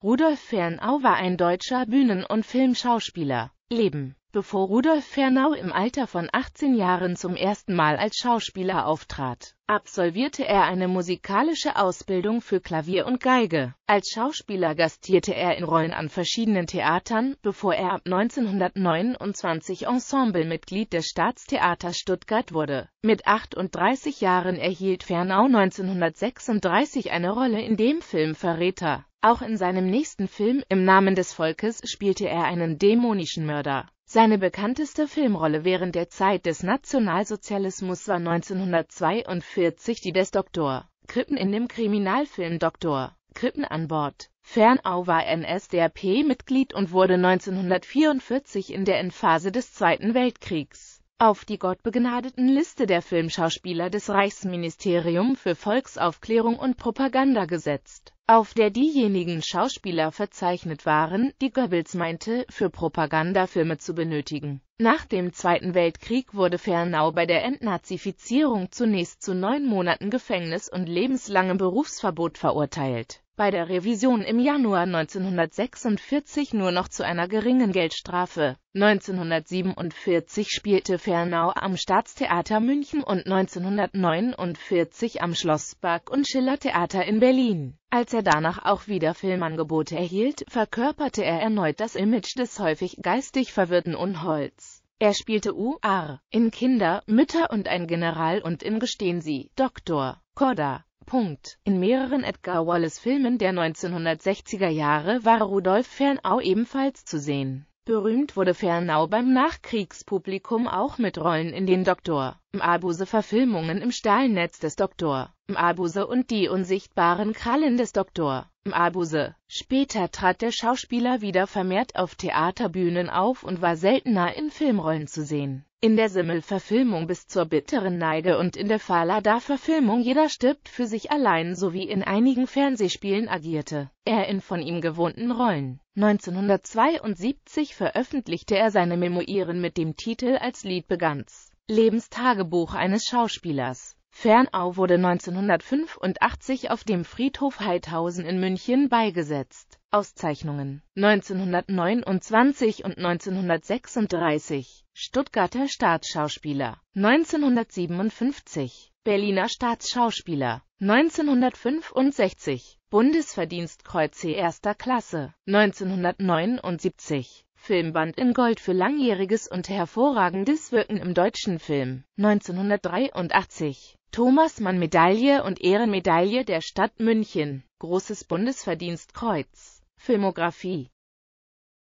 Rudolf Fernau war ein deutscher Bühnen- und Filmschauspieler. Leben Bevor Rudolf Fernau im Alter von 18 Jahren zum ersten Mal als Schauspieler auftrat, absolvierte er eine musikalische Ausbildung für Klavier und Geige. Als Schauspieler gastierte er in Rollen an verschiedenen Theatern, bevor er ab 1929 Ensemblemitglied des Staatstheaters Stuttgart wurde. Mit 38 Jahren erhielt Fernau 1936 eine Rolle in dem Film Verräter. Auch in seinem nächsten Film Im Namen des Volkes spielte er einen dämonischen Mörder. Seine bekannteste Filmrolle während der Zeit des Nationalsozialismus war 1942 die des Doktor Krippen in dem Kriminalfilm Doktor Krippen an Bord. Fernau war NSDAP-Mitglied und wurde 1944 in der Endphase des Zweiten Weltkriegs auf die gottbegnadeten Liste der Filmschauspieler des Reichsministerium für Volksaufklärung und Propaganda gesetzt, auf der diejenigen Schauspieler verzeichnet waren, die Goebbels meinte, für Propagandafilme zu benötigen. Nach dem Zweiten Weltkrieg wurde Fernau bei der Entnazifizierung zunächst zu neun Monaten Gefängnis und lebenslangem Berufsverbot verurteilt bei der Revision im Januar 1946 nur noch zu einer geringen Geldstrafe. 1947 spielte Fernau am Staatstheater München und 1949 am Schlossberg und Schiller Theater in Berlin. Als er danach auch wieder Filmangebote erhielt, verkörperte er erneut das Image des häufig geistig verwirrten Unholz. Er spielte U.R. in Kinder, Mütter und ein General und in Gestehen Sie, Doktor, Korda. Punkt. In mehreren Edgar Wallace-Filmen der 1960er Jahre war Rudolf Fernau ebenfalls zu sehen. Berühmt wurde Fernau beim Nachkriegspublikum auch mit Rollen in den Dr mabuse Verfilmungen im Stahlnetz des Doktor, Mabuse und die unsichtbaren Krallen des Doktor, Mabuse. Später trat der Schauspieler wieder vermehrt auf Theaterbühnen auf und war seltener in Filmrollen zu sehen. In der Simmel-Verfilmung bis zur bitteren Neige und in der Falada-Verfilmung Jeder stirbt für sich allein sowie in einigen Fernsehspielen agierte er in von ihm gewohnten Rollen. 1972 veröffentlichte er seine Memoiren mit dem Titel Als Lied begann's. Lebenstagebuch eines Schauspielers. Fernau wurde 1985 auf dem Friedhof Heidhausen in München beigesetzt. Auszeichnungen 1929 und 1936 Stuttgarter Staatsschauspieler 1957 Berliner Staatsschauspieler 1965 Bundesverdienstkreuz C. erster Klasse 1979 Filmband in Gold für langjähriges und hervorragendes Wirken im deutschen Film. 1983 Thomas Mann Medaille und Ehrenmedaille der Stadt München. Großes Bundesverdienstkreuz. Filmografie